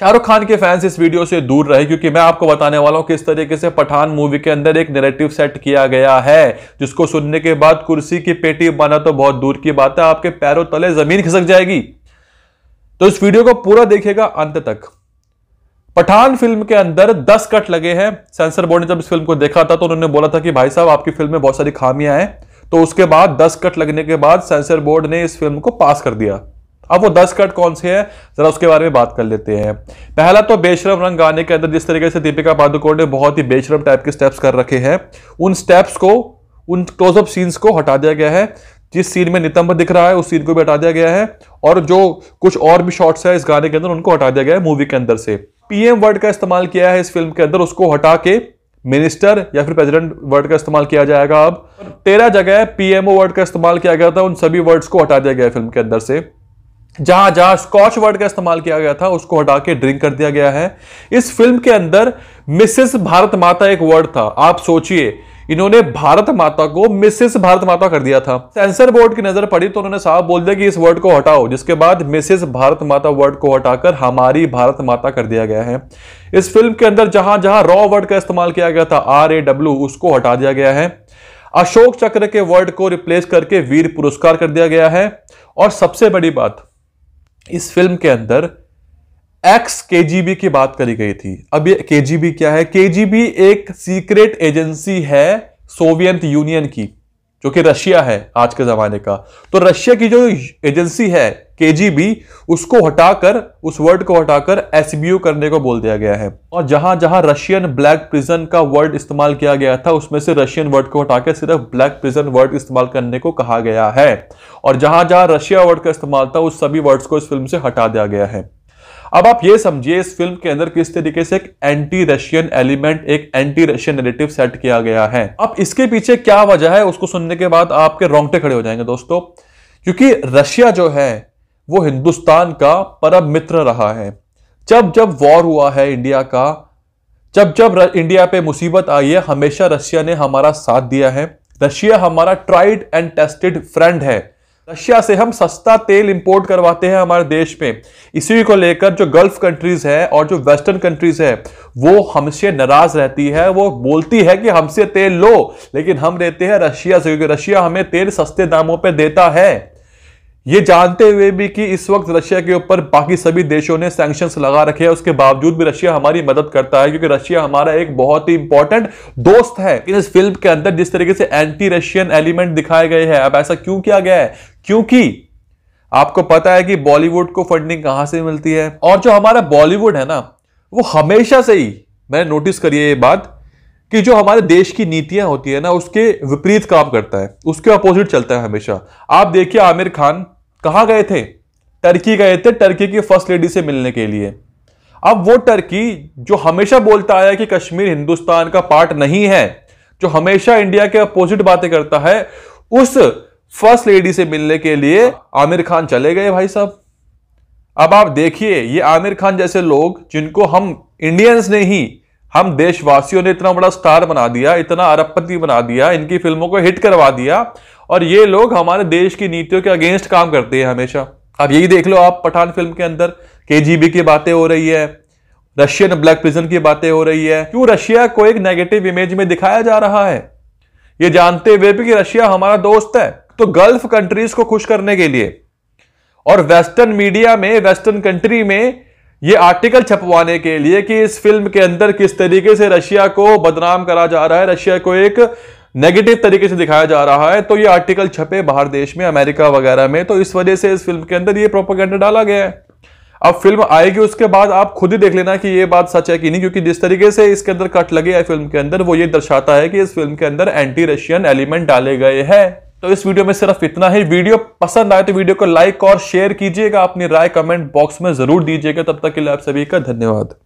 शाहरुख खान के फैंस इस वीडियो से दूर रहे क्योंकि मैं आपको बताने वाला हूं किस तरीके से पठान मूवी के अंदर एक नेरेटिव सेट किया गया है जिसको सुनने के बाद कुर्सी की पेटी बना तो बहुत दूर की बात है आपके पैरों तले जमीन खिसक जाएगी तो इस वीडियो को पूरा देखेगा अंत तक पठान फिल्म के अंदर दस कट लगे हैं सेंसर बोर्ड ने जब इस फिल्म को देखा था तो उन्होंने बोला था कि भाई साहब आपकी फिल्म में बहुत सारी खामियां हैं तो उसके बाद दस कट लगने के बाद सेंसर बोर्ड ने इस फिल्म को पास कर दिया अब वो दस कट कौन से हैं जरा उसके बारे में बात कर लेते हैं पहला तो बेशरम रंग गाने के अंदर जिस तरीके से दीपिका पादुकोण ने बहुत ही बेशरम टाइप के स्टेप्स कर रखे हैं उन स्टेप्स को उन क्लोजअप सीन्स को हटा दिया गया है जिस सीन में नितंब दिख रहा है उस सीन को भी हटा दिया गया है और जो कुछ और भी शॉट्स है इस गाने के अंदर उनको हटा दिया गया है मूवी के अंदर से पीएम वर्ड का इस्तेमाल किया है इस फिल्म के अंदर उसको हटा के मिनिस्टर या फिर प्रेसिडेंट वर्ड का इस्तेमाल किया जाएगा अब तेरह जगह पीएमओ वर्ड का इस्तेमाल किया गया था उन सभी वर्ड्स को हटा दिया गया है फिल्म के अंदर से जहां जहां स्कॉच वर्ड का इस्तेमाल किया गया था उसको हटा के ड्रिंक कर दिया गया है इस फिल्म के अंदर मिसेस भारत माता एक वर्ड था आप सोचिए इन्होंने भारत माता को मिसेस भारत माता कर दिया था सेंसर बोर्ड की नजर पड़ी तो उन्होंने साफ बोल दिया कि इस वर्ड को हटाओ जिसके बाद मिसेस भारत माता वर्ड को हटाकर हमारी भारत माता कर दिया गया है इस फिल्म के अंदर जहां जहां रॉ वर्ड का इस्तेमाल किया गया था आर ए डब्ल्यू उसको हटा दिया गया है अशोक चक्र के वर्ड को रिप्लेस करके वीर पुरस्कार कर दिया गया है और सबसे बड़ी बात इस फिल्म के अंदर एक्स के की बात करी गई थी अब ये के क्या है के एक सीक्रेट एजेंसी है सोवियत यूनियन की जो कि रशिया है आज के ज़माने का तो रशिया की जो एजेंसी है के उसको हटाकर उस वर्ड को हटाकर एस करने को बोल दिया गया है और जहां जहां रशियन ब्लैक प्रिजन का वर्ड इस्तेमाल किया गया था उसमें से रशियन वर्ड को हटाकर सिर्फ ब्लैक प्रिजन वर्ड इस्तेमाल करने को कहा गया है और जहां जहां रशिया वर्ड का इस्तेमाल था उस सभी वर्ड्स को इस फिल्म से हटा दिया गया है अब आप ये समझिए इस फिल्म के अंदर किस तरीके से एक एंटी रशियन एलिमेंट एक एंटी रशियन नेरेटिव सेट किया गया है अब इसके पीछे क्या वजह है उसको सुनने के बाद आपके रोंगटे खड़े हो जाएंगे दोस्तों क्योंकि रशिया जो है वो हिंदुस्तान का परम मित्र रहा है जब जब वॉर हुआ है इंडिया का जब जब इंडिया पे मुसीबत आई है हमेशा रशिया ने हमारा साथ दिया है रशिया हमारा ट्राइड एंड टेस्टेड फ्रेंड है रशिया से हम सस्ता तेल इंपोर्ट करवाते हैं हमारे देश में इसी को लेकर जो गल्फ कंट्रीज है और जो वेस्टर्न कंट्रीज है वो हमसे नाराज रहती है वो बोलती है कि हमसे तेल लो लेकिन हम देते हैं रशिया से क्योंकि रशिया हमें तेल सस्ते दामों पर देता है ये जानते हुए भी कि इस वक्त रशिया के ऊपर बाकी सभी देशों ने सैंक्शंस लगा रखे हैं उसके बावजूद भी रशिया हमारी मदद करता है क्योंकि रशिया हमारा एक बहुत ही इंपॉर्टेंट दोस्त है इस फिल्म के अंदर जिस तरीके से एंटी रशियन एलिमेंट दिखाए गए हैं अब ऐसा क्यों किया गया है क्योंकि आपको पता है कि बॉलीवुड को फंडिंग कहां से मिलती है और जो हमारा बॉलीवुड है ना वो हमेशा से ही मैंने नोटिस करी है ये बात कि जो हमारे देश की नीतियां होती है ना उसके विपरीत काम करता है उसके अपोजिट चलता है हमेशा आप देखिए आमिर खान कहाँ गए थे टर्की गए थे टर्की की फर्स्ट लेडी से मिलने के लिए अब वो टर्की जो हमेशा बोलता आया कि कश्मीर हिंदुस्तान का पार्ट नहीं है जो हमेशा इंडिया के अपोजिट बातें करता है उस फर्स्ट लेडी से मिलने के लिए आमिर खान चले गए भाई साहब अब आप देखिए ये आमिर खान जैसे लोग जिनको हम इंडियंस ने ही हम देशवासियों ने इतना बड़ा स्टार बना दिया इतना अरबपति बना दिया इनकी फिल्मों को हिट करवा दिया और ये लोग हमारे देश की नीतियों के अगेंस्ट काम करते हैं हमेशा अब यही देख लो आप पठान फिल्म के अंदर के की बातें हो रही है रशियन ब्लैक प्रिजन की बातें हो रही है क्यों रशिया को एक नेगेटिव इमेज में दिखाया जा रहा है ये जानते हुए भी कि रशिया हमारा दोस्त है तो गल्फ कंट्रीज को खुश करने के लिए और वेस्टर्न मीडिया में वेस्टर्न कंट्री में ये आर्टिकल छपवाने के लिए कि इस फिल्म के अंदर किस तरीके से रशिया को बदनाम करा जा रहा है रशिया को एक नेगेटिव तरीके से दिखाया जा रहा है तो ये आर्टिकल छपे बाहर देश में अमेरिका वगैरह में तो इस वजह से इस फिल्म के अंदर ये प्रोपोगेंडा डाला गया है अब फिल्म आएगी उसके बाद आप खुद ही देख लेना कि ये बात सच है कि नहीं क्योंकि जिस तरीके से इसके अंदर कट लगे है फिल्म के अंदर वो ये दर्शाता है कि इस फिल्म के अंदर एंटी रशियन एलिमेंट डाले गए हैं तो इस वीडियो में सिर्फ इतना ही वीडियो पसंद आए तो वीडियो को लाइक और शेयर कीजिएगा अपनी राय कमेंट बॉक्स में जरूर दीजिएगा तब तक के लिए आप सभी का धन्यवाद